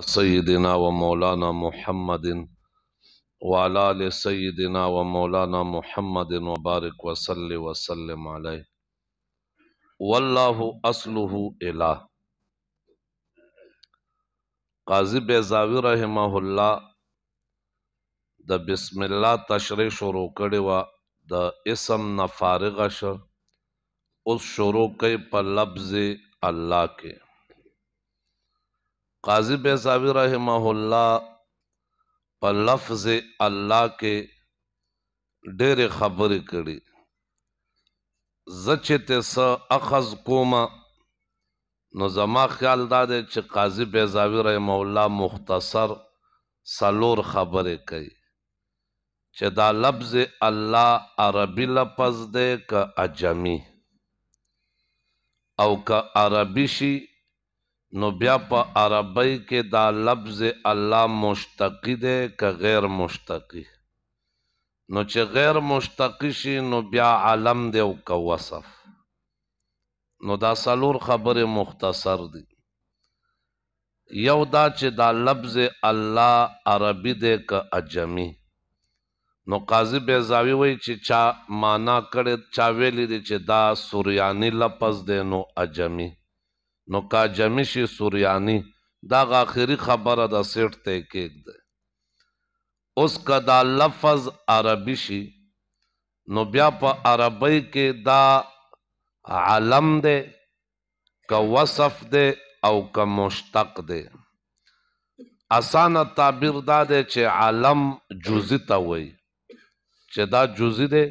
سيدنا ومولانا محمد وعلى آل سيدنا ومولانا محمد وبارك وصل وسلم عليه والله أصله إله قاضي بیزاوی رحمه الله د بسم الله تشریح شروع کړی و د اسم نه فارغه شو اوس شروع کوي په لفظ الله کې قاضی بیزاوی رحمه الله په لفظ الله کې ډېرې خبرې کړي زه چې ته څه اخذ کومه نو زما خیال دا دی چې قاضي بیزاوی رحمه الله مختصر سلور خبرې کوي چې دا لفظ الله عربي لفظ دی که اجمی او که عربي شي نو بیا په عربی کې دا لفظ الله مشتقی دی که غیر مشتقی نو چې غیر مشتقی شي نو بیا علم دی او که وصف نو دا سلور خبر مختصر دی یو دا چې دا لفظ الله عربی دی که اجمی نو قاضی بیزاوی وای چې چا معنا کړي چا ویلی دی چې دا سوریانی لفظ دی نو اجمی نو کا جمشی سوریانی دا غاخری خبره د سیټ ته کېږ ده اوس کدا لفظ عربی شي نو بیا په عربی کې دا علم ده کا وصف ده او کا مشتق ده اسانه تعبیر دا ده چې عالم جزئی ته وای چې دا جزئی ده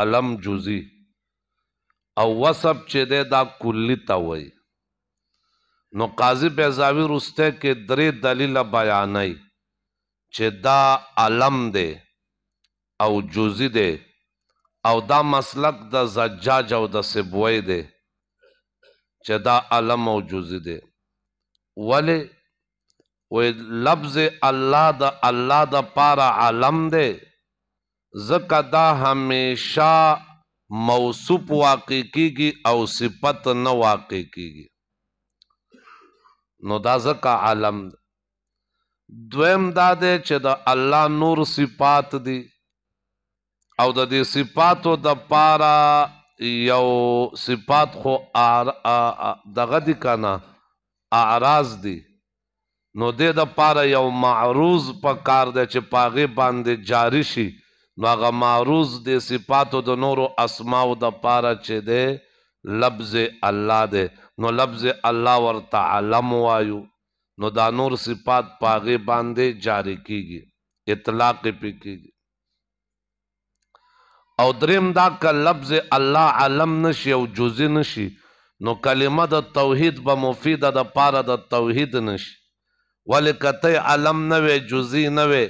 علم جزئی او وصف چې ده دا کلی تا وای نو قاضی بیزاوی رسته کې درې دلیل بیانای چې دا علم ده او جزئی ده او دا مسلک د زجاج او د سبوی ده چې دا علم او جزئی ده ولی و لفظ الله د الله د پارا علم ده زکه دا همیشه موصوف واقع کیږي او صفت نه واقع کیږي نو دا ځکه عالم دویم دا دی چې د الله نور صفات دي او د دې صفاتو د پارا یو صفات خو دغه دي کنه اعراض دي نو د دې د پارا یو معروض په کار دی چې پاغه باندې جاری شي نو هغه معروض د صفاتو د نورو اسماو د پاره چې دی لفظ الله دی نو لفظ الله ورته علم وایو نو دا نور صفات پاغه باندې جاری کیږي اطلاق پی کیږي او دریم دا ک لفظ الله علم نشي او جزء نشي نو کلمه د توحید به مفیده د پاره د توحید نشي ولکته علم نه وي جزئی نه وي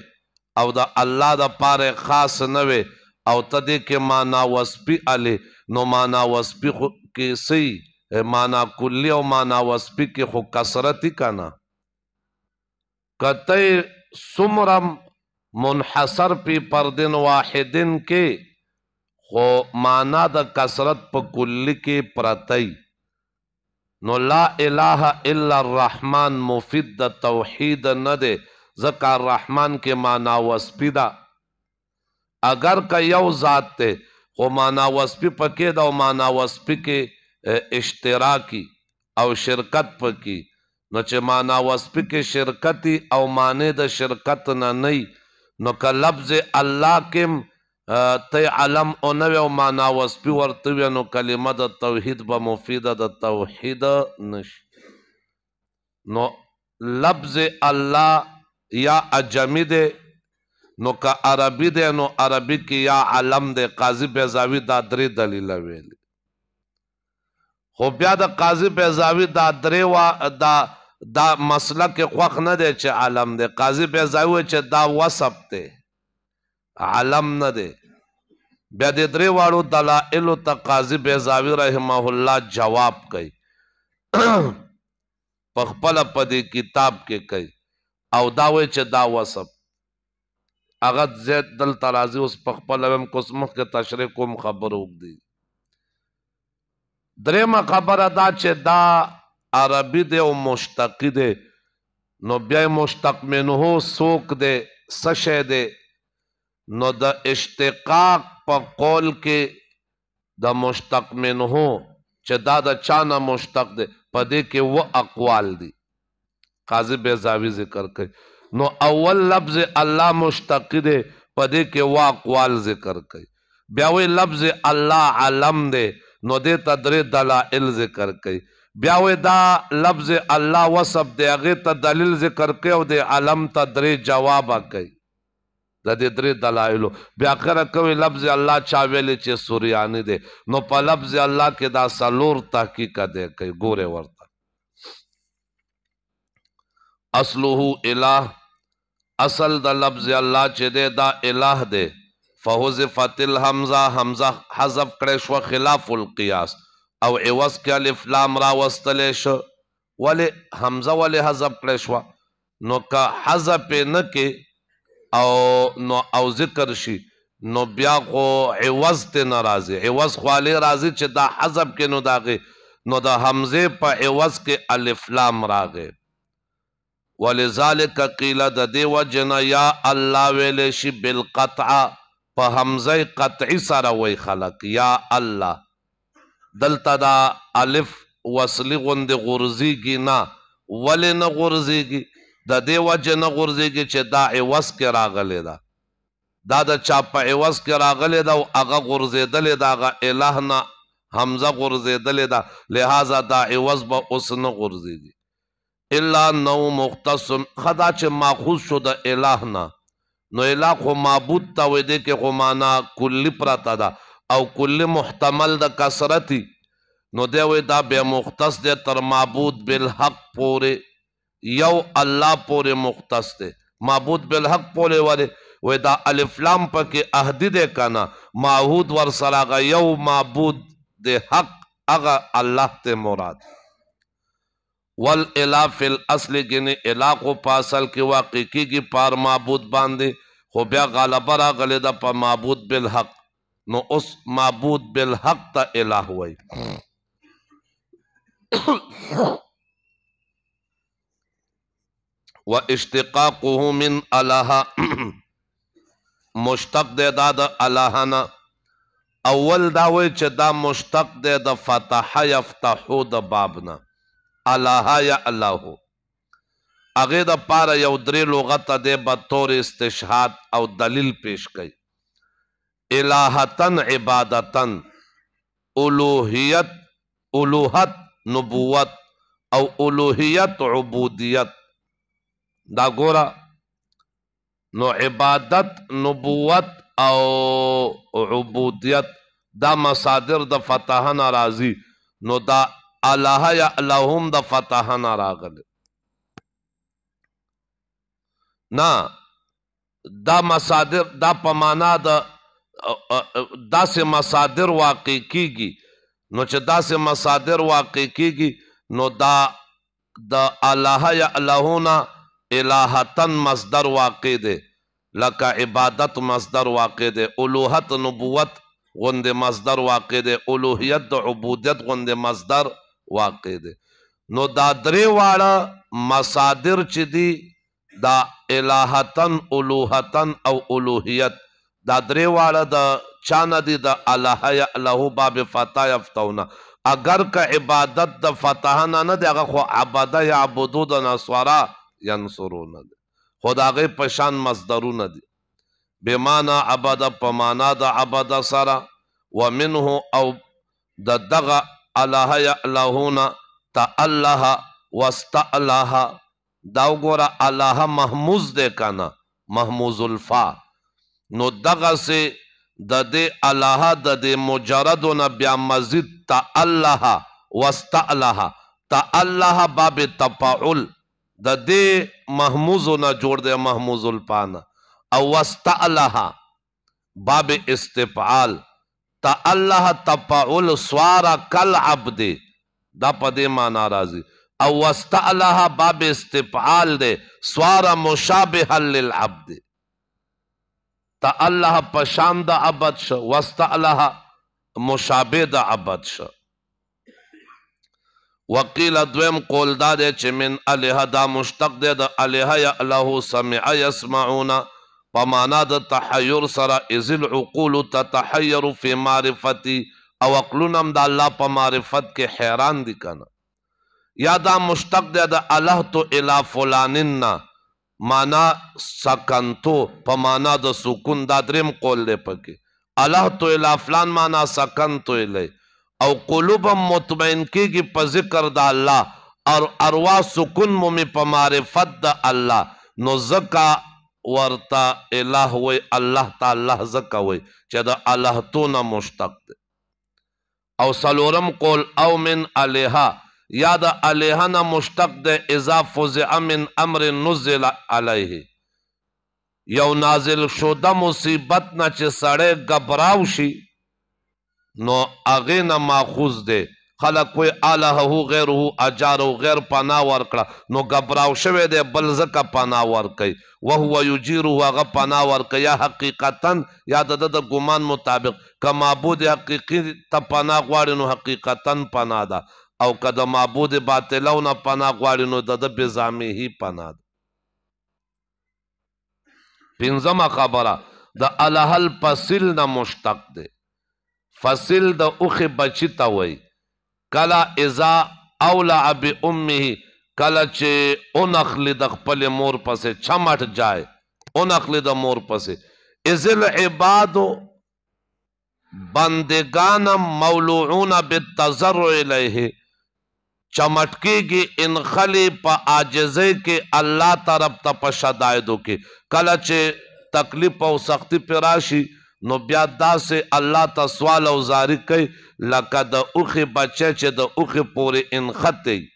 او د الله د پاره خاص نه وي او تدې کې معنا وسپی علی نو معنا وسپی کې سي معنا کلی او معنا وسپی کې خو کثرت کنا کته سمرم منحصر پی پردن واحدن کې خو معنا د کثرت په کلی کې پرتای نو لا اله الا الرحمن مفید د توحید نه ده زکا الرحمن کې معنا وسپی دا اگر کا یو ذات ته خو معنا وسپی پکې دا او معنا وسپی کې اشتراکی او شرکت پکې نو چې معنا وسپی کې شرکتی او معنی د شرکت نه نه نو که لفظ الله کې تی علم او نو او معنا وسپی ورته نو کلمه د توحید به مفیده د توحید نش نو لفظ الله یا اجمی دی نو که عربي دی نو عربي کې یا علم دی قاضي بیزاوی دا درې دلیل ویلي خو بیا د قاضي بیزاوی دا درې وا دا دا مسلک خوخ نه دی چې علم دی قاضي بیزاوی چې دا وصف دی علم نه دی بیا د درې واړو دلایل ته قاضي بیزاوی رحمه الله جواب کوي په خپل په دې کتاب کې کوي او دا وای چې دا وصف هغه زید دل ترازی اوس په خپل هم قسمت کې تشریح کوم خبر وګدي درېمه خبره دا چې دا عربي دی او مشتق دی نو بیا مشتق منه سوق دی سشه دی نو د اشتقاق په قول کې د مشتق منه چې دا د چانه مشتق دی په دې کې و اقوال دي قاضی بیزاوی ذکر کوي نو اول لفظ الله مشتق دی په دې کې واقوال ذکر کوي بیا وی لفظ الله علم دی نو دې تدری دلائل ذکر کوي بیا وی دا لفظ الله وصف دی هغه ته دلیل ذکر کوي او د علم تدری جواب کوي د دې درې دلایل بیا خره کوي لفظ الله چا ویل چې سوریانی دی نو په لفظ الله کې دا سلور تحقیق دی کوي ګوره ورته اصله الہ اصل د لفظ الله چې دی دا الہ دی فحذفت الحمزه حمزه حذف کړي شو خلاف القياس او عوض کې الف لام را وستل شو ولې حمزه ولې حذف کړي شو نو که حذف نه کې او نو او ذکر شي نو بیا خو عوض ته ناراضي عوض خالي راضي چې دا حذف کې نو داغه نو دا حمزه په عوض کې الف لام راغی ولذالک قیل د دی وجنا یا الله ویل شی بالقطع په حمزه قطعی سره وای خلق یا الله دلته دا الف وصلی غند غرزی کی نا ولی نه غرزی کی د دی وجنا غرزی کی چې دا عوض کې راغلی دا دا د چا په عوض کې راغلی دا او هغه غرزیدل دا هغه الہ نه حمزه غرزیدل دا لہذا دا عوض به اوس نه غرزیږي الا نو مختصم خدا چې ماخوذ شو د الہ نه نو الہ خو معبود ته وې دې کې خو معنا کلی پراته ده او کلی محتمل د کثرتي نو دی وې دا به مختص دی تر معبود بالحق پورې یو الله پورې مختص دی معبود بالحق پورې وره وې دا الف لام پکې عہد دې کنا معهود ور سره یو معبود د حق هغه الله ته مراد دی ول الا فل اصل کنه الا کو پاسل کې واقع کیږي پار معبود باندې خو بیا غلبه راغله د په معبود بالحق نو اوس معبود بالحق ته اله وای و اشتقاقه من الله مشتق د داد الهنا اول دا وای چې دا مشتق د فتح یفتحو د بابنا الله یا الله هغه د پاره یو درې لغت د به تور استشهاد او دلیل پیش کړي الہتن عبادتن الوهیت الوهت نبوت او الوهیت عبودیت دا ګورا نو عبادت نبوت او عبودیت دا مصادر د فتحنا راضی نو دا الله یا اللهم د فتح نه راغله نه دا مصادر دا پمانا د داسې مصادر واقع کیږي نو چې داسې مصادر واقع کیږي نو دا د الله یا اللهونا الہتن مصدر واقع دی لکه عبادت مصدر واقع دی الوهت نبوت غند مصدر واقع دی الوهیت د عبودیت غند مصدر واقع دی نو دا درې واړه مصادر چې دي دا الہتن الوهتن او الوهیت دا درې واړه د چانه دي د الله یا الله باب فتح یفتونا اگر که عبادت د فتحنا نه دی هغه خو عباده یا عبدو د نصارا ینصرون دی خداغه پشان مصدرونه دي بمانا عبد پمانا د عبد سرا ومنه او د دغه الله یعلهون تعالله واستعلها دا وګوره الله محموز دې کنا محموز الفا نو دغه سه د دې الله د دې مجرد نه بیا مزید تعالله واستعلها تعالله باب تفاعل د دې محموز نه جوړ دې محموز الفا نه او واستعلها باب استفعال تا الله تپعل سوارا کل عبد دا په دې معنا راځي او واستعلها باب استفعال دے سوارا مشابه للعبد تا الله پشان دا عبد شو واستعلها مشابه دا عبد شو وقیل دویم قول دا دے چې من الها دا مشتق دے دا الها یا الله سمع يسمعون په معنا د تحیر سره اذ العقول تتحیر فی معرفتي او عقلونم د الله په معرفت کې حیران دي کنه یا دا مشتق دی د الله تو الا فلانن معنا سکنتو په معنا د سکون دا دریم قول دی پکې الله تو الا فلان معنا سکنتو الی او قلوبم مطمئن کیږي په ذکر د الله اور اروا سکون مو می په معرفت د الله نو زکا ورته الہ وای الله تعالی زکه وای چې دا الله تو نه مشتق دی او سلورم قول او من الها یا دا الها نه مشتق دی اذا فزع من امر نزل علیه یو نازل شو د مصیبت نه چې سړی غبراو شي نو اغه نه ماخوذ دی خلق کوئی الہو غیره اجارو غیر پنا ورکړه نو غبراو شوه دی بل زکه پنا ورکي وهو یجیرو هغه پنا ورکي یا حقیقتا یا د د ګمان مطابق که معبود حقیقی ته پنا غواړي نو حقیقتا پنا ده او که د معبود باطلو نه پنا غواړي نو د د بزامه هی پنا ده پنځمه خبره د الہل فصل نه مشتق ده فصل د اوخه بچی تا وای کلا اذا اولع بامه کله چې اونخل د خپل مور پسې چمټ جائے اونخل د مور پسې اذل عباد بندگان مولعون بالتزرع الیه چمټکیږي انخلی په عاجزه کې الله طرف ته په شدایدو کې کله چې تکلیف او سختی پر راشي نو بیا داسې الله ته سوال او زاری کوي لکه د اوخې بچه چې د اوخې پورې انخطې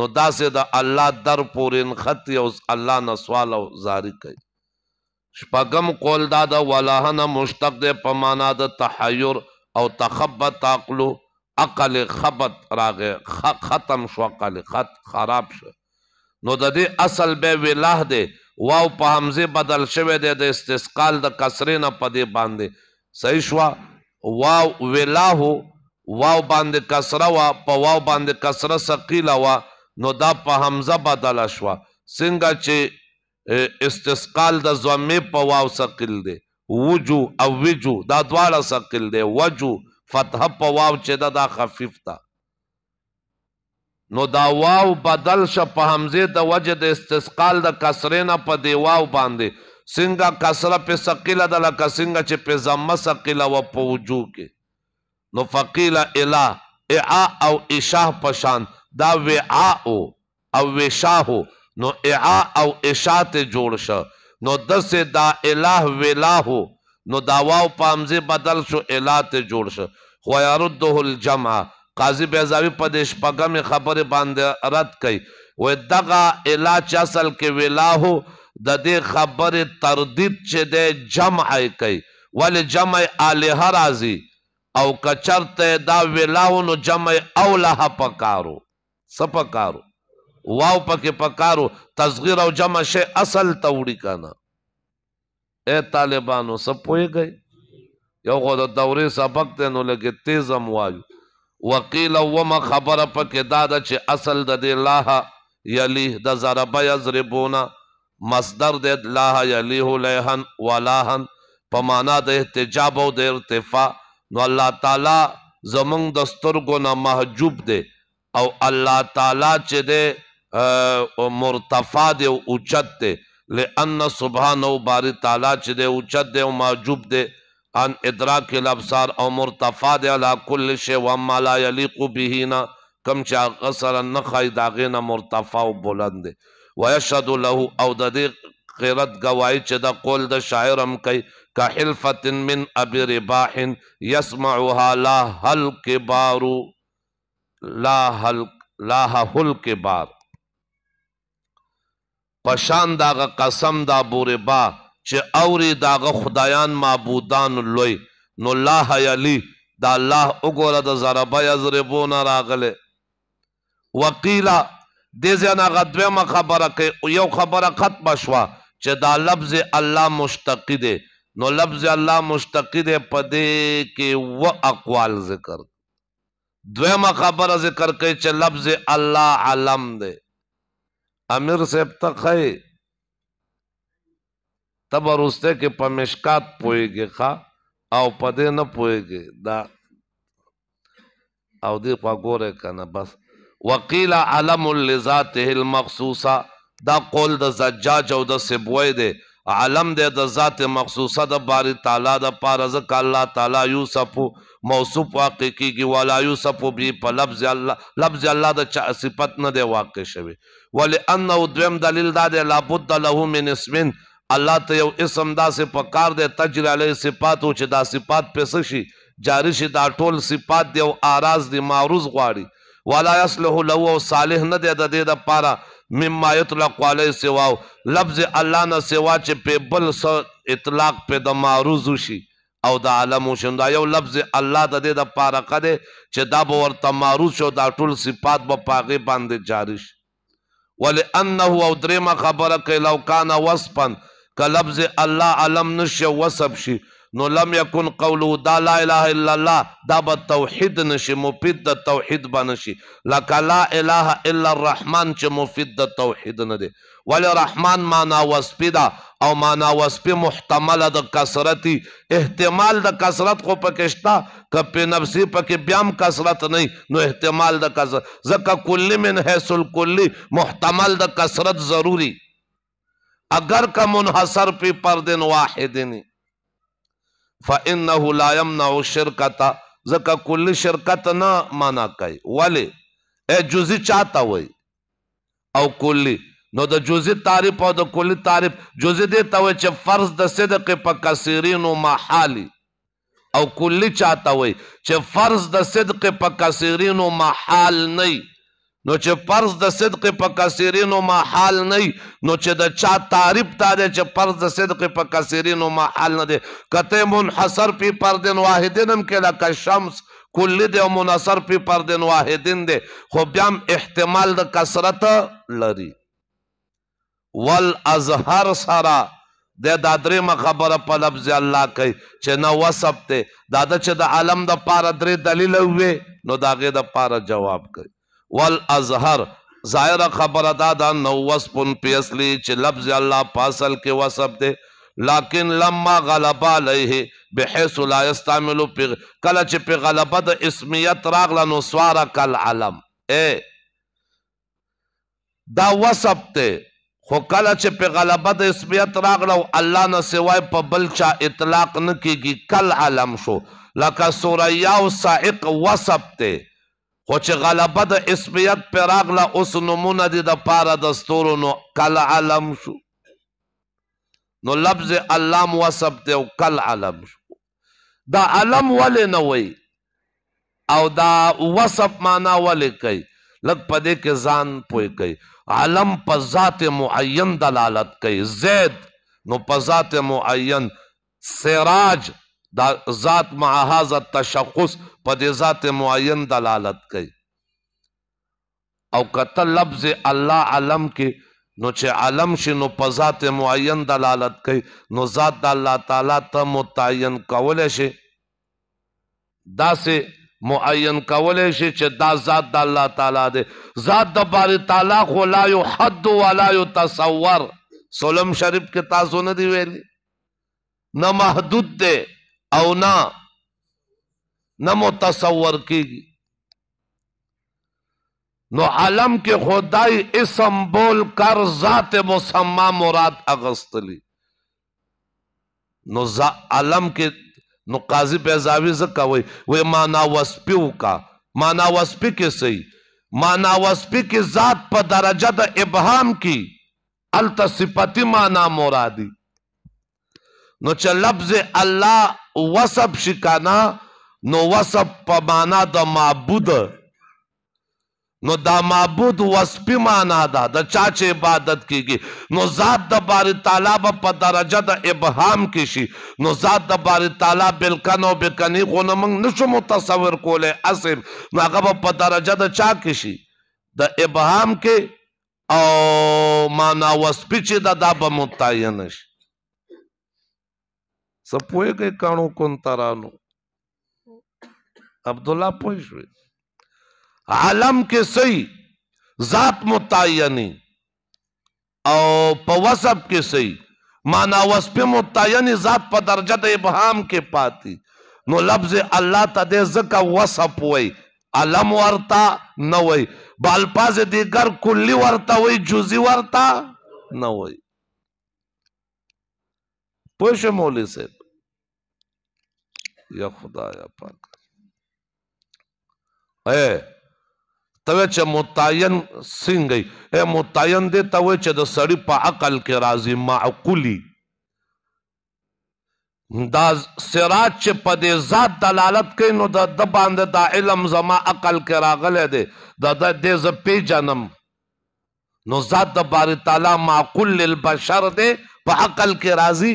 نو داسې د الله در پورې انخطې اوس الله نه سوال او زاری کوي شپږم قول دا د ولهنه مشتق دی په معنا د تحیر او تخبط عقلو عقل خبط راغې ختم شو عقل خط خراب شو نو د دې اصل به ولاح دی واو په حمزه بدل شوه دی د استثقال د کسرې نه پدې باندې صحیح شو واو ویلاهو واو باندې کسره وا په واو باندې کسره ثقيله وا نو دا په حمزه بدل شو څنګه چې استثقال د ضمې په واو ثقيل دی وجو او وجو دا دواړه ثقيل دی وجو فتح په واو چې دا, دا خفيف تا نو دا واو بدل ش په حمزه د وجه د استثقال د کسرینا په دی واو باندې څنګه کسره په ثقيله د لکه څنګه چې په زمه ثقيله و په وجو کې نو فقيله الا اعا او اشاه پشان دا وعا او او وشاه نو اعا او اشات جوړ ش نو دسه دا اله ولاهو نو دا واو پامزه بدل شو الا ته جوړ ش خو يرده الجمع قاضی بیزاوی په د شپګم خبره باندې رد کړي و دغه علاج اصل کې ولاهو د دې خبره تردید چې د جمع کوي ول جمع الیه راضی او کچرته دا ولاهو نو جمع اوله پکارو سپکارو واو پکې پکارو تصغیر او جمع شی اصل توڑی کنا اے طالبانو سب پوئے گئے یو خو د دورې سبق ته نو لګې تیزم وایو وقیل وما خبر پکې دا د چې اصل د دې الله یلی د ضرب یضربونا مصدر د الله یلیه لیهن ولاهن په معنا د احتجاب او د ارتفاع نو الله تعالی زمونږ د سترګو نه محجوب دی او الله تعالی چې دی مرتفع دی او اوچت دی لئن سبحانه و باری تعالی چې دی اوچت دی او محجوب دی ان ادراک الابصار او مرتفع دی علا کل شی و ما لا یلیق به نا کم چا غسر نه خای داغه نه مرتفع او بلند دی و یشهد له او د دې غیرت گواہی چې د قول د شاعرم کوي کا حلفت من ابي رباح يسمعها لا هل كبار لا هل لا هل كبار پشان دا قسم دا بوربا چې اوري داغه خدایان معبودان لوی نو لا حیلی دا الله وګوره د ضربه یضربون راغله وقیلا دې ځنا غدویمه خبره کوي یو خبره ختم شوه چې دا لفظ الله مشتق دی نو لفظ الله مشتق دی په دې کې و اقوال ذکر دویمه خبره ذکر کوي چې لفظ الله علم دی امیر صاحب ته خی تبرسته کې په مشکات پويږي ښا او په دې نه پويږي دا او دې په ګوره کنه بس وقيل علم لذاته المخصوصه دا قول د زجاج او د سبوي دی علم دې د ذات مخصوصه د باری تعالی د پاره ځکه الله تعالی یوسف موصوف واقع کیږي ولا یوسف به په لفظ الله لفظ الله د چا صفت نه دی واقع شوی ولئنه دویم دلیل دا دی لابد له من اسمن الله ته یو اسم داسې په کار دی تجر علی صفات او چې دا صفات په څه شي جاری شي دا ټول صفات دی او آراز دی معروض غواړي ولا يصلح له او صالح نه دی د دې لپاره مما يطلق علی سوا لفظ الله نه سوا چې په بل سره اطلاق په د معروض شي او د عالم شوند یو لفظ الله د دې د پاره کده چې دا به ورته معروض شو دا ټول صفات به پاغه باندې جاری شي ولانه او درېما خبره کوي لو کان وصفن کلبز الله علم نشي وسب شي نو لم یکن قولو دا لا اله الا الله دا به توحید نشي مفید د توحید به نشي لکه لا اله الا الرحمن چې مفید د توحید نه دی ولې رحمان معنا وصفي ده او معنا وصفي محتمله د کثرتي احتمال د کثرت خو پکې شته که په نفسي پکې بیا هم کثرت نه نو احتمال د کثرت ځکه کلي من حیث الکلي محتمل د کثرت ضروري اگر کا منحصر پی پردن واحدن فانه لا يمنع الشرکتا زکه کل شرکت نه معنا کوي ولی ا جزئی چاته وای او کلی نو د جزئی تعریف او د کلی تعریف جزئی دی ته وای چې فرض د صدق په کثیرین او محالی او کلی چاته وای چې فرض د صدق په کثیرین او محال نه نو چې پرز د صدق په کثیرینو ما حال نه نو چې د چا تعریف تا ده چې پرز د صدق په کثیرینو ما حال نه ده کته منحصر په پردن واحدنم کله ک شمس کل ده منصر په پردن واحدن ده خو بیا احتمال د کثرت لري ول ازهر سرا د دا درې مخبره په لفظ الله کوي چې نه وسب ته دا د چې د عالم د پاره درې دلیل وې نو داغه د پاره جواب کوي والازهر ظاهر خبر ادا دا نو وصف په اصلي چې لفظ الله پاسل کې وصف دی لكن لما غلب عليه بحيث لا يستعمل په کله چې په غلبه د اسمیت راغله نو سواره کل علم اے دا وصف ته خو کله چې په غلبه د اسمیت راغله او الله نه سوای په بل چا اطلاق نه کیږي کل علم شو لکه سوریا او سائق وصف ته خو چې غلبه د اسمیت پر راغله اوس نمونه دي د پاره د ستورو نو کل علم شو نو لفظ الله موصف دی او کل علم شو دا علم ولې نه وای او دا وصف معنا ولې کوي لکه په دې کې ځان پوي کوي علم په ذات معین دلالت کوي زید نو په ذات معین سراج دا ذات مع هذا التشخص په دې ذات معین دلالت کوي او کته لفظ الله علم کې نو چې علم شي نو په ذات معین دلالت کوي نو ذات د الله تعالی ته متعین کول شي دا سه معین کول شي چې دا ذات د الله تعالی دی ذات د بار تعالی خو لا یحد ولا یتصور سلم شریف کې تاسو نه دی ویلي نه محدود دی او نه نه متصور کیږي نو علم کې خدای اسم بول کر ذات مسما مراد اغستلی نو ز علم کې نو قاضي بیزاوی زکه وای وای معنا وسپیو کا معنا وسپی کې صحیح معنا وسپی کې ذات په درجه د ابهام کې الت صفتی معنا مرادی نو چې لفظ الله وصف شکانا نو وصف په معنا د معبود نو دا معبود وصفی معنا ده د چا چې عبادت کیږي نو ذات د باری تعالی په درجه د ابهام کې شي نو ذات د باری تعالی بالکن او بکنی خو نه موږ نشو متصور کوله اصل نو هغه په درجه د چا کې شي د ابهام کې او معنا وصفی چې دا د متعین شي سپوږی کانو کون ترانو عبدالله پوه شوي عالم کې صحیح ذات متعینی او په وسب کې صحیح معنا وسپ متعینی ذات په درجه د ابهام کې پاتی نو لفظ الله ته د زکه وسب وای علم ورتا نه وای بالپاز دیگر کلی ورتا وای جزئی ورتا نه وای پوه شو مولوی صاحب یا خدایا پاک اے ته چې متعین څنګه اے متعین دې ته وای چې د سړی په عقل کې راضي معقولی دا سراج چې په دې ذات دلالت کوي نو د د باندې دا علم زما عقل کې راغله دی دا د دې ز پیجنم نو ذات د بار تعالی معقول للبشر دی په عقل کې راضي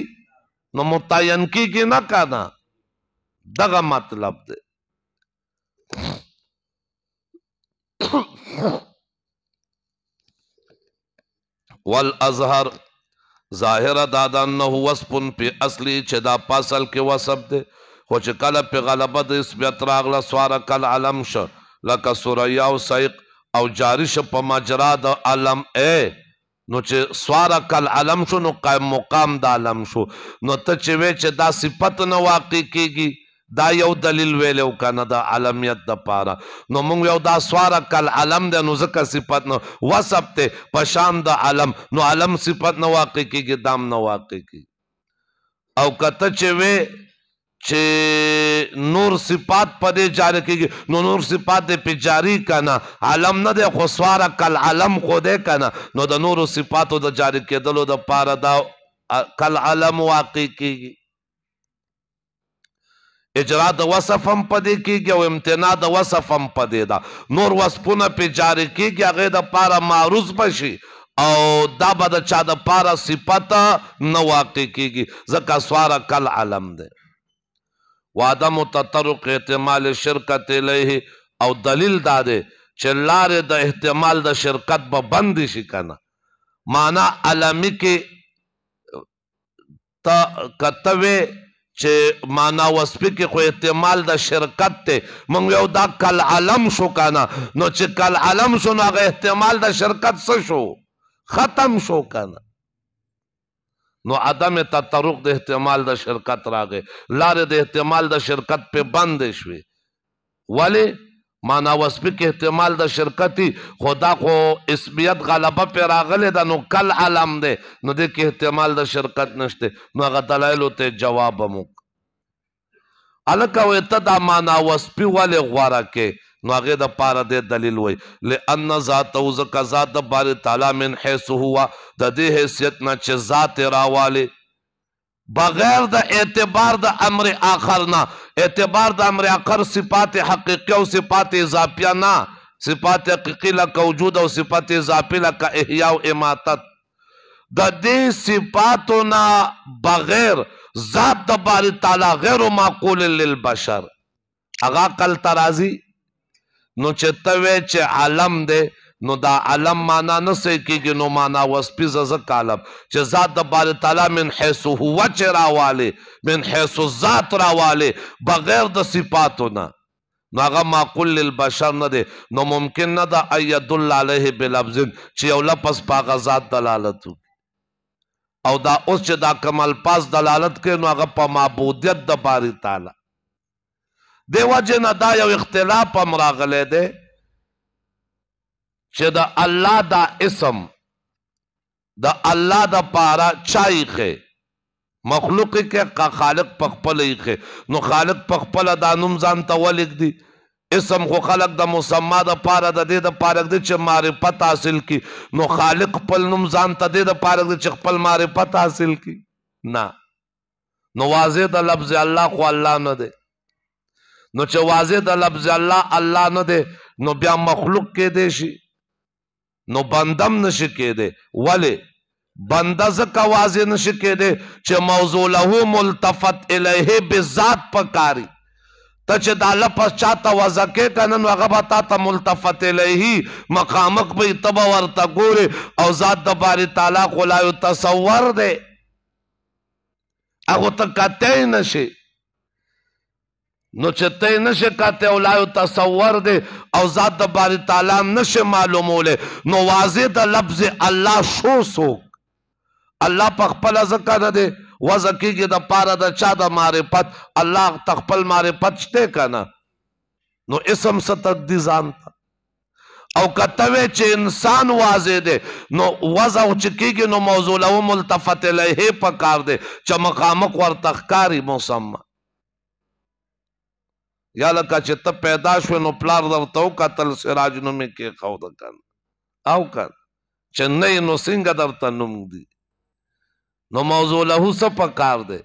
نو متعین کی کې نه کانا دغه مطلب دی والازهر ظاهر دادا انه وصف په اصلي چې دا پاسل کې وصف دی خو چې کله په غلبه د اسبیت راغله سواره کل علم شو لکه سوریا او سیق او جاری شو په مجرا د علم ا نو چې سواره کل علم شو نو قائم مقام د علم شو نو ته چې وې چې دا صفت نه واقع کیږي کی دا یو دلیل ویلو کنه دا علمیت د پاره نو موږ یو دا سواره کل علم د نو زکه صفت نو وسب ته په شان د علم نو علم صفت نو واقع کیږي دام نو واقع کی او کته چې وې چې نور صفات په دې جاری کیږي نو نور صفات دې په جاری کنه علم نه د خو سواره کل علم خو دې کنه نو د نور صفاتو د جاری کېدلو د پاره دا کل علم واقع کیږي اجرا د وصف هم پدې کېږي او امتناع د وصف هم پدې ده نور وصفونه پې جاری کېږي هغې د پاره معروض بشي او دا به د چا د پاره صفت نه واقع کېږي ځکه سواره کل علم دی وعدم تطرق احتمال شرکت الیه او دلیل دا دی چې لارې د احتمال د شرکت به بندې شي که نه معنا علمي کې ته که ته چې معنا وسپی کې خو احتمال د شرکت ته مونږ یو دا کل علم شو کنه نو چې کل علم شو نو هغه احتمال د شرکت څه شو ختم شو کنه نو عدم تطرق د احتمال د شرکت راغې لارې د احتمال د شرکت په بند شوي ولی معنا وسپک احتمال د شرکتي خدا خو اسمیت غلبه پر راغله د نو کل علم ده نو د کې احتمال د شرکت نشته نو هغه دلایل ته جواب مو الکه وې تدا معنا وسپی والے غواره کې نو هغه د پاره د دلیل وې لئن ذات او ذات بار تعالی من حيث هوا د دې حیثیت نه چې ذات راواله بغیر د اعتبار د امر آخر نه اعتبار د امر آخر صفات حقیقی او صفات اضافیه نه صفات حقیقی لکه وجود او صفات اضافی لکه احیا او اماتت د دې صفاتو نه بغیر ذات د باری تعالی غیر معقول للبشر هغه عقل ترازی نو چې ته چې عالم دی نو دا علم معنا نه سکیږي نو معنا وسپیز ز کالب چې ذات د بار تعالی من حيث هو چراواله من حيث ذات راواله بغیر د صفاتو نه نو هغه معقول للبشر نه دی نو ممکن نه ده ایدل علیه بلفظ چې یو لفظ په هغه ذات دلالت او دا اوس چې دا کمال پاس دلالت کوي نو هغه په معبودیت د بار تعالی دیو جنا دا یو اختلاف هم راغلی دی چې د الله دا اسم د الله د پاره چایخه مخلوق کې خالق پخپل یې نو خالق پخپل دا نوم ځان ته ولیک دی اسم خو خلق د مسما د پاره د دې د پاره د چې معرفت حاصل کی نو خالق خپل نوم ځان ته د پاره د چې خپل معرفت حاصل کی نه نو واضح د لفظ الله خو الله نه دی نو چې واضح د لفظ الله الله نه دی نو بیا مخلوق کې دی شي نو بندم نشي کېده ولی بنده زکه واضح نشي کېده چې موضوع له ملتفت الیه بذات پکاري ته چې دا لفظ چاته وضع کې کنه نو هغه به تا ته ملتفت الیه مقامک به تبه ورته ګورې او ذات د باري تعالی خو لا تصور دی هغه ته قطع نشي نو چې ته نشه کاته اولایو تصور دی او ذات د باری تعالی نشه معلوموله نو واضح د لفظ الله شو سوک الله په خپل ځکه نه دی وزکیږي د پاره د چا د معرفت الله تخپل معرفت شته کنه نو اسم ستدی ځان او کتوی چې انسان واضح دی نو وضع چکیږي نو موضوع له ملتفت الیه په کار دی چې مقامک ورتخکاری مسمه یا لکه چې ته پیدا شوې نو پلار درته وکتل سراج نومې کېښوده کن او کن چې نه نو څنګه درته نوم دي نو موضوع له څه پکار دی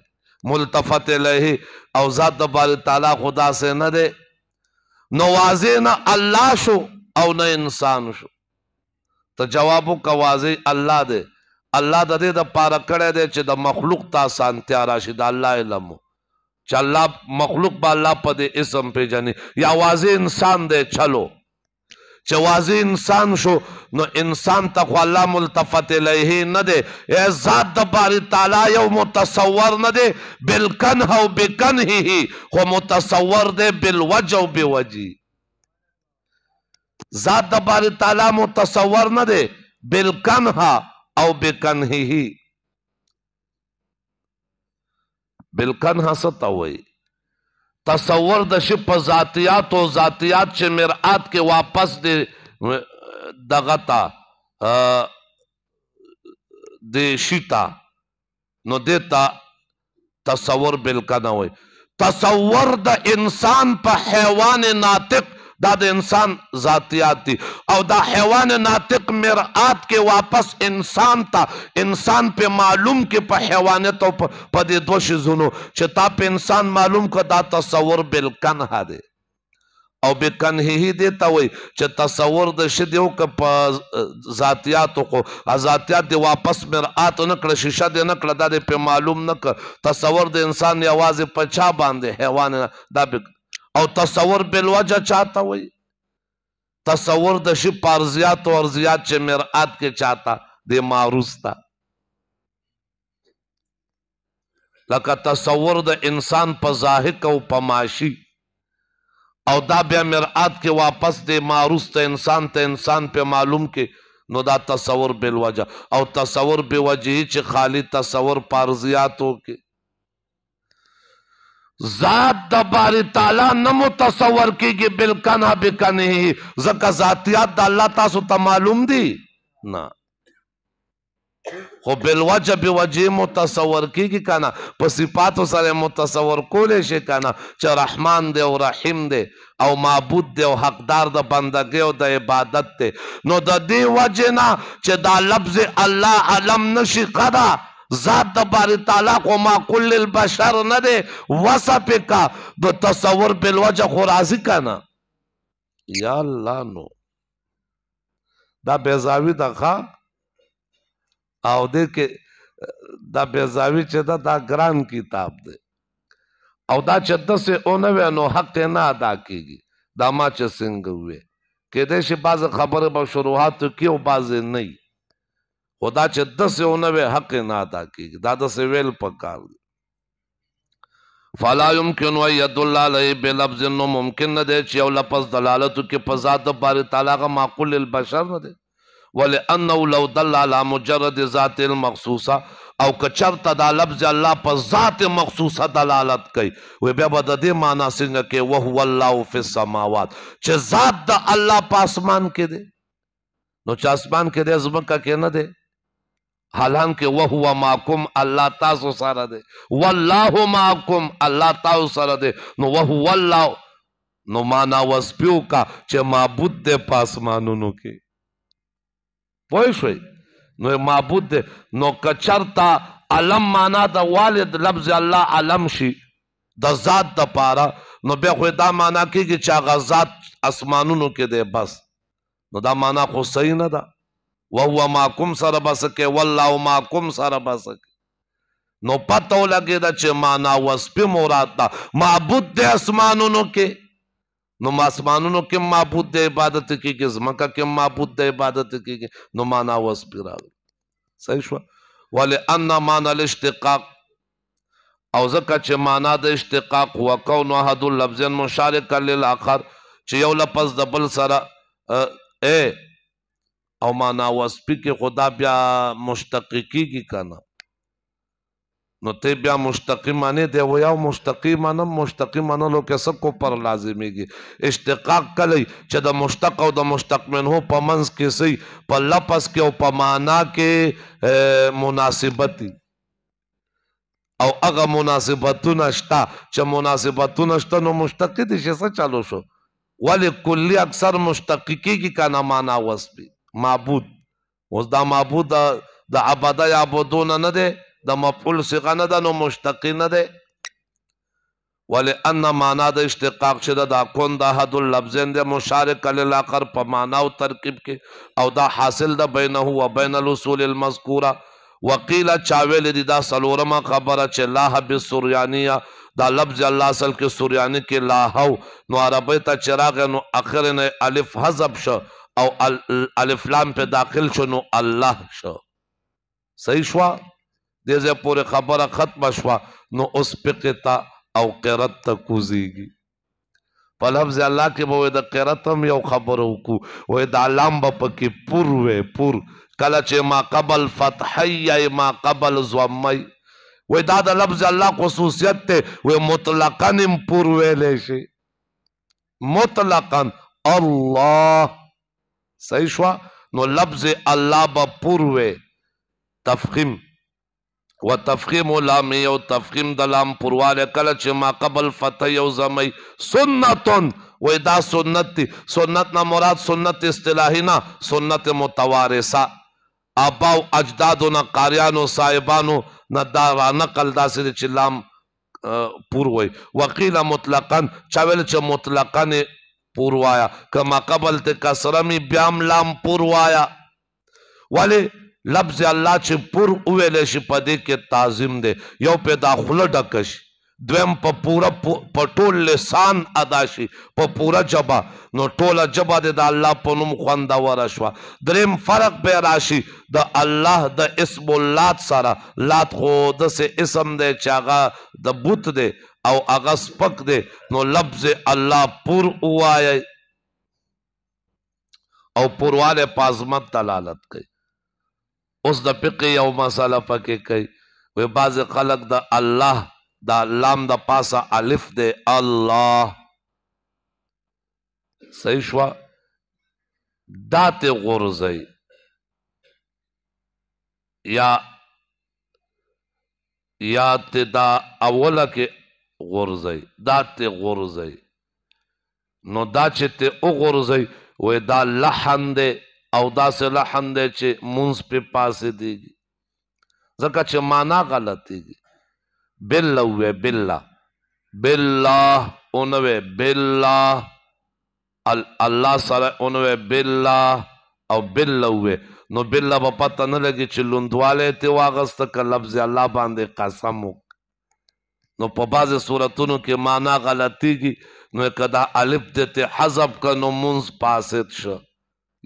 ملتفت الیه او ذات بار تعالی خدا سے نه دی نو واضح نه الله شو او نه انسان شو ته جواب کو واضح الله دی الله د دې د پاره کړه دی چې د مخلوق ته سانتیا راشي د الله علم چې الله مخلوق به الله په دې اسم پیژني یا واضح انسان دی چلو چې واضح انسان شو نو انسان ته خو الله ملتفت الیه نه دی ای ذات د باری تعالی یو متصور نه دی بالکنه او بکنه خو متصور دی بالوجه او بوجه ذات د باری تعالی متصور نه دی بالکنه او بکنه بلکن حسد وای تصور د شپ په ذاتيات او ذاتيات چې مرآت کې واپس دی دغتا د شتا نو دیتا تصور بلکن وای تصور د انسان په حیوان ناطق دا د انسان ذاتیات دي او دا حیوان ناطق مرآت کې واپس انسان ته انسان په معلوم کې په حیوانیت او په دې دوه شیزونو چې تا په انسان معلوم کو دا تصور بالکنه دی او بکنهی دی ته وای چې تصور د شدیو ک په ذاتیات کو ذاتیات دی واپس مرآت نه کړ شیشه دی نه کړ دا په معلوم نه تصور د انسان یوازې په چا باندې حیوان دا او تصور بالوجه چاہتا وہی تصور د شی پارزیات او ارزیات چې مرآت کې چاہتا د معروض تا لکه تصور د انسان په ظاهق او په ماشی او دا بیا مرآت کې واپس د معروض ته انسان ته انسان په معلوم کې نو دا تصور بالوجه او تصور بوجهی چې خالی تصور پارزیاتو کې ذات د باری تعالی نه متصور کیږي بالکنه بکنه زکه ذاتیات د الله تاسو ته معلوم دي نه خو بالوجه بوجه متصور کیږي کنه په صفاتو سره متصور کولې شي کنه چې رحمان دی او رحیم دی او معبود دی او حقدار د بندګۍ او د عبادت دی نو د دې وجه نه چې دا لفظ الله علم نشي قدا ذات د باری تعالی کو ما کل البشر نه دی وصف کا د تصور په لوجه خو راضی کنا یا الله نو دا بیزاوی دغه او دې کې دا بیزاوی چې دا دا ګران کتاب دی او دا چې د سه اونوي نو حق نه ادا کیږي دا ما چې څنګه وې کې دې شي باز خبره به شروعات کیو باز نه او دا چې د سه اونوي حق نه ادا کیږي دا د سه ویل پکار فلا يمكن ان يد الله عليه بلفظ نو ممکن نه دی چې یو لفظ دلالت کوي په ذات د بار تعالی غ معقول للبشر نه دی ولانه لو دل على مجرد ذات المخصوصه او کچرته دا لفظ الله په ذات مخصوصه دلالت کوي و بیا به د دې معنا څنګه کې او هو الله فی السماوات چې ذات د الله په اسمان کې دی نو چې اسمان کې دی زمکه کې نه دی حالانکه وهو ماکم الله تاسو سره دی والله ماکم الله تاسو سره دی نو وهو الله نو معنا وسپیو کا چې معبود دی پاسمانونو کې پوه شوي نو معبود دی نو کچرتا علم معنا د والد لفظ الله علم شي د ذات د پاره نو بیا خو دا معنا کېږي چې هغه ذات اسمانونو کې دی بس نو دا معنا خو صحیح نه ده وهو ما کوم سره بسکه والله ما کوم سره بسکه نو پته لګی دا چې معنا وسپې مراد دا معبود د اسمانونو کې نو اسمانونو کې معبود د عبادت کې کې زمکه کې معبود د عبادت کې کې نو معنا وسپې راغلی صحیح شو ولأن معنا الاشتقاق او ځکه چې معنا د اشتقاق وکون احد اللفظین مشارکا للاخر چې یو لفظ د بل سره ا او معنا وصفی کې خدا بیا مشتققی کی کنه نو ته بیا مشتقی معنی دی و یا مشتقی معنی مشتقی معنی لو کې سب کو پر لازمیږي اشتقاق کلی چې د مشتق او د مشتق منه په منځ کې سي په لفظ کې او په معنا کې مناسبت او هغه مناسبتونه شته چې مناسبتونه شته نو مشتقی دي چې څه چالو شو ولی کلی اکثر مشتقی کی کانا معنا وصفی معبود اوس دا معبود د عبد یعبدون نه دی د مفعول صيغه نه ده نو مشتق نه دی ولئن معنا د اشتقاق شد دا کون د حد اللفظین د مشارک للاخر په معنا او ترکیب کې او دا حاصل د بینه و بین الاصول المذکوره وقیل چاویل دی دا سلورما خبره چې لا حب سوریانیه دا لفظ الله اصل کې سوریانی کې لا هو نو عربی ته چراغ نو اخر نه الف حذف شو او الف لام په داخل شنو الله شو صحیح شو د دې پورې خبره ختم شو نو اوس پقتا او قرت تکوزیږي په لفظ الله کې به د قرت هم یو خبره وکړو وې د علام به پکې پور وې پور کله چې ما قبل فتحی ما قبل زومی وې دا د لفظ الله خصوصیت ته وې مطلقاً پور ویلې شي مطلقاً الله صحیح شو نو لفظ الله به پوروي تفخیم و تفخیم لام یو تفخیم د لام پرواله کله چې ما قبل فتح یو زمي سنتون و دا سنت دی سنت نه مراد سنت اصطلاحی نه سنت متوارثه ابا او اجداد نه قاریانو صاحبانو نه دا را نقل داسې چې لام پور وای وقیل مطلقا چا ویل چې مطلقا پوروایا کما قبل ته کسرمی بیام لام پوروایا ولی لفظ الله چې پور اویل شي په دې کې تعظیم دی یو پیدا خوله ډکه شي دویم په پورا په ټول لسان ادا شي په پورا جبا نو ټوله جبا د الله په نوم خوندوره شوه دریم فرق به راشي د الله د اسم اللات سره لات خو داسې اسم دی چې هغه د بت دی او هغه سپک دی نو لفظ الله پور ووایئ او پورواله په عظمت دلالت کوي اوس د فقې یو مسله پکې کوي وایي بعضې خلک د الله دا لام د پاسه الف دی الله صحیح شو دا ته غورځي یا یا ته دا اوله کې غورځي دا ته غورځي نو دا چې ته وګورځي وې دا لحن دی او دا سه لحن دی چې مونږ په پاسه دی ځکه چې معنا غلط دی بل ہوئے بلا بلا انوے بلا اللہ سره انوے بلا او بل ہوئے نو بلا با پتا نه لگی چه لندواله تی واغست که لفظ الله باندې قسم وک نو په بعض صورتونو کې معنا غلطی کی نو کدا الف دې ته حذف ک نو منز پاسد شو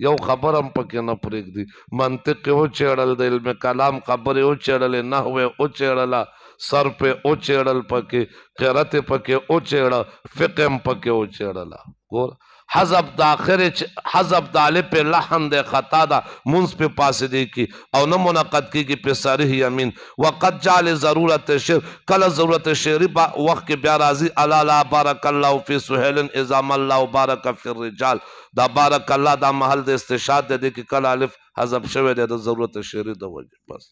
یو خبرم پکې نه پرېږدي منطق یې وچېړل د علم کلام خبرې وچېړلې نحوې وچېړله سر په او چېړل پکې قرت پکې او چېړه فقم پکې او چېړلا ګور حزب د اخر حزب د الف په لحن د خطا دا منس په پاسه دی کی او نه منقد کی کی په سارح یمین وقد جعل ضرورت شر کل ضرورت شر با وخت کې بیا راضی الا لا بارک الله فی سهل اذا الله بارک فی الرجال دا بارک الله دا محل د استشهاد دی کی کل الف حزب شوه د ضرورت شر د وجه بس